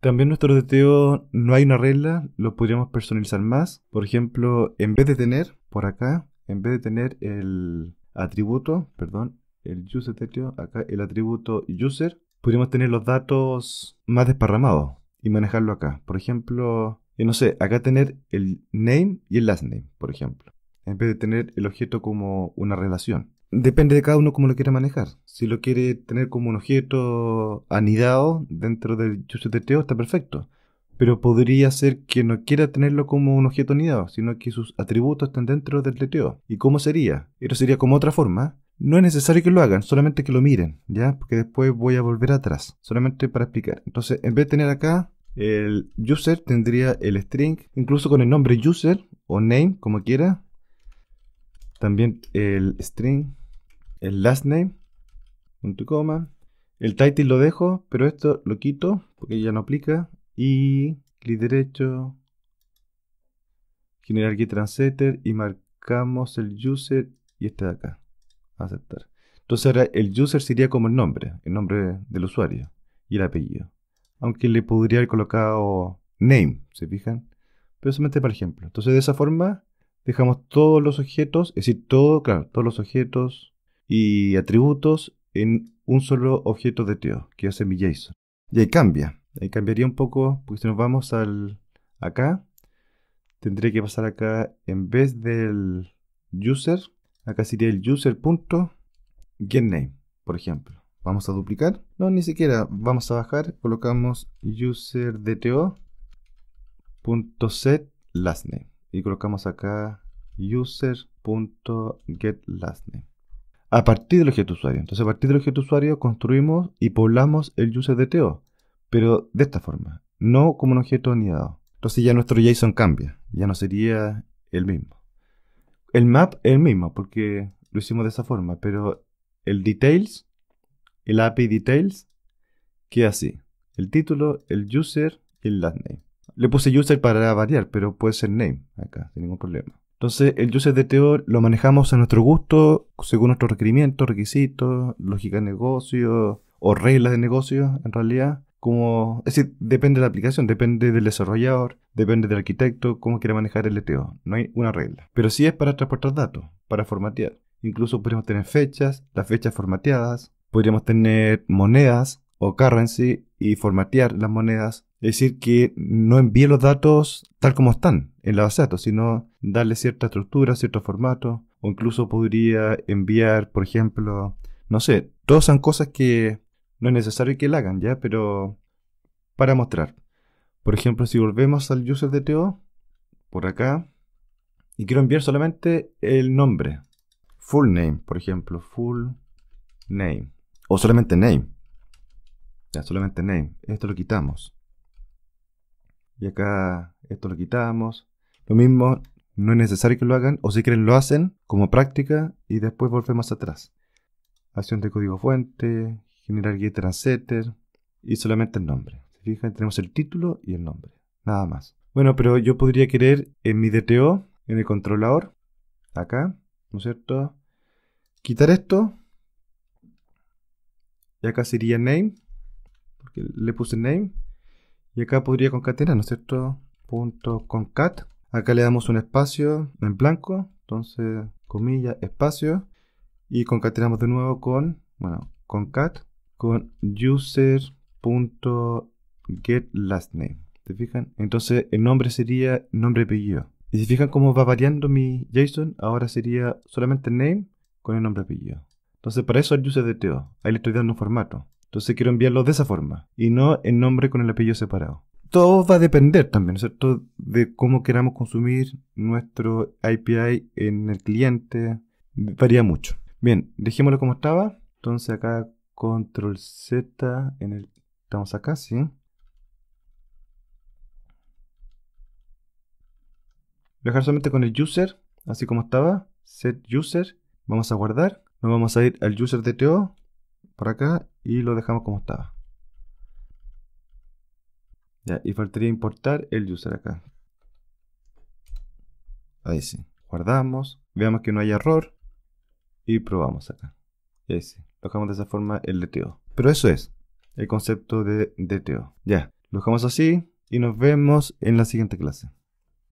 También nuestro DTO no hay una regla, lo podríamos personalizar más. Por ejemplo, en vez de tener, por acá, en vez de tener el atributo, perdón, el user DTO, acá el atributo user, podríamos tener los datos más desparramados y manejarlo acá. Por ejemplo, eh, no sé, acá tener el name y el last name, por ejemplo. En vez de tener el objeto como una relación. Depende de cada uno cómo lo quiera manejar. Si lo quiere tener como un objeto anidado dentro del UserDTO está perfecto. Pero podría ser que no quiera tenerlo como un objeto anidado, sino que sus atributos están dentro del DTO, ¿Y cómo sería? Esto sería como otra forma. No es necesario que lo hagan, solamente que lo miren, ¿ya? Porque después voy a volver atrás, solamente para explicar. Entonces, en vez de tener acá, el user tendría el string, incluso con el nombre user o name, como quiera. También el string el last name, punto coma. El title lo dejo, pero esto lo quito porque ya no aplica. Y clic derecho, generar que y marcamos el user y este de acá. Aceptar. Entonces ahora el user sería como el nombre, el nombre del usuario y el apellido. Aunque le podría haber colocado name, ¿se fijan? Pero solamente para ejemplo. Entonces de esa forma dejamos todos los objetos, es decir, todo, claro, todos los objetos, y atributos en un solo objeto de teo, que hace mi JSON. Y ahí cambia. Ahí cambiaría un poco, porque si nos vamos al acá, tendría que pasar acá en vez del user, acá sería el user.getName, por ejemplo. Vamos a duplicar. No, ni siquiera. Vamos a bajar. Colocamos userDTO.setLastName Y colocamos acá user.getLastName a partir del objeto usuario. Entonces, a partir del objeto usuario construimos y poblamos el user DTO, pero de esta forma, no como un objeto anidado. Entonces ya nuestro JSON cambia, ya no sería el mismo. El map es el mismo, porque lo hicimos de esa forma, pero el details, el API details, queda así. El título, el user y el last name. Le puse user para variar, pero puede ser name acá, sin ningún problema. Entonces, el user de lo manejamos a nuestro gusto, según nuestros requerimientos, requisitos, lógica de negocio o reglas de negocio, en realidad. Como, es decir, depende de la aplicación, depende del desarrollador, depende del arquitecto, cómo quiere manejar el DTO. No hay una regla. Pero sí es para transportar datos, para formatear. Incluso podríamos tener fechas, las fechas formateadas, podríamos tener monedas o currency y formatear las monedas es decir, que no envíe los datos tal como están en la base de datos, sino darle cierta estructura, cierto formato, o incluso podría enviar, por ejemplo, no sé, todas son cosas que no es necesario que la hagan, ¿ya? Pero para mostrar. Por ejemplo, si volvemos al user DTO, por acá, y quiero enviar solamente el nombre, full name, por ejemplo, full name, o solamente name, ya, solamente name, esto lo quitamos y acá esto lo quitamos. Lo mismo, no es necesario que lo hagan, o si quieren lo hacen como práctica y después volvemos atrás. Acción de código fuente, generar get transeter y solamente el nombre. Se fijan, tenemos el título y el nombre, nada más. Bueno, pero yo podría querer en mi DTO, en el controlador, acá, ¿no es cierto? Quitar esto. Y acá sería name, porque le puse name. Y acá podría concatenar, ¿no es cierto? concat. Acá le damos un espacio en blanco. Entonces, comilla, espacio. Y concatenamos de nuevo con, bueno, concat con user.getLastName. ¿Se fijan? Entonces el nombre sería nombre y apellido. Y si fijan cómo va variando mi JSON, ahora sería solamente name con el nombre apellido. Entonces para eso el user Ahí le estoy dando un formato. Entonces quiero enviarlo de esa forma y no en nombre con el apellido separado. Todo va a depender también, ¿cierto?, de cómo queramos consumir nuestro API en el cliente. Varía mucho. Bien, dejémoslo como estaba. Entonces acá control Z en el... Estamos acá, ¿sí? Dejar solamente con el user, así como estaba. Set user. Vamos a guardar. Nos vamos a ir al user DTO por acá y lo dejamos como estaba. Ya, y faltaría importar el user acá. Ahí sí. Guardamos, veamos que no hay error y probamos acá. Ahí sí. Dejamos de esa forma el DTO. Pero eso es el concepto de DTO. Ya, lo dejamos así y nos vemos en la siguiente clase.